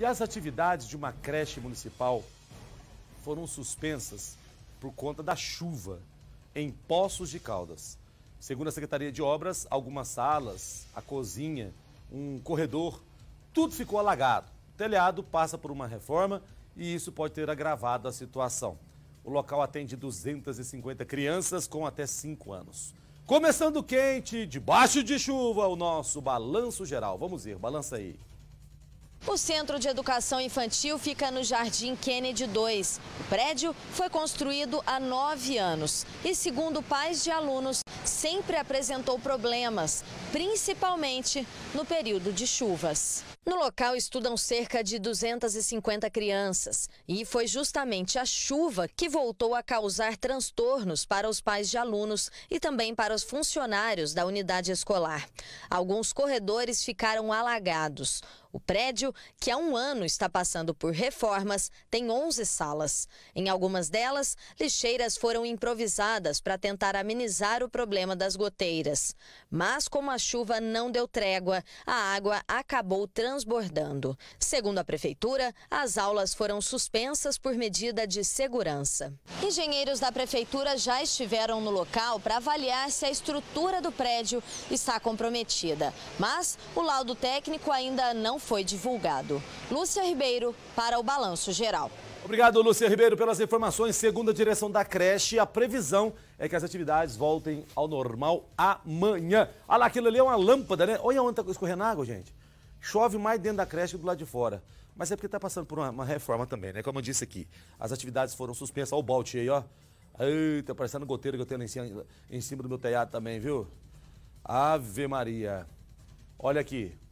E as atividades de uma creche municipal foram suspensas por conta da chuva em Poços de Caldas. Segundo a Secretaria de Obras, algumas salas, a cozinha, um corredor, tudo ficou alagado. O telhado passa por uma reforma e isso pode ter agravado a situação. O local atende 250 crianças com até 5 anos. Começando quente, debaixo de chuva, o nosso balanço geral. Vamos ir, balança aí. O Centro de Educação Infantil fica no Jardim Kennedy 2. O prédio foi construído há nove anos e, segundo pais de alunos, sempre apresentou problemas, principalmente no período de chuvas. No local estudam cerca de 250 crianças e foi justamente a chuva que voltou a causar transtornos para os pais de alunos e também para os funcionários da unidade escolar. Alguns corredores ficaram alagados. O prédio, que há um ano está passando por reformas, tem 11 salas. Em algumas delas, lixeiras foram improvisadas para tentar amenizar o problema das goteiras. Mas como a chuva não deu trégua, a água acabou transformando transbordando. Segundo a prefeitura, as aulas foram suspensas por medida de segurança. Engenheiros da prefeitura já estiveram no local para avaliar se a estrutura do prédio está comprometida, mas o laudo técnico ainda não foi divulgado. Lúcia Ribeiro para o Balanço Geral. Obrigado, Lúcia Ribeiro, pelas informações. Segundo a direção da creche, a previsão é que as atividades voltem ao normal amanhã. Olha lá, aquilo ali é uma lâmpada, né? Olha onde está escorrendo água, gente. Chove mais dentro da creche do lado de fora. Mas é porque está passando por uma, uma, reforma também, né? Como eu disse aqui, as atividades foram suspensas. Olha o balde aí, ó. Eita, parecendo goteiro que eu tenho em cima, em cima do meu telhado também, viu? Ave Maria. Olha aqui,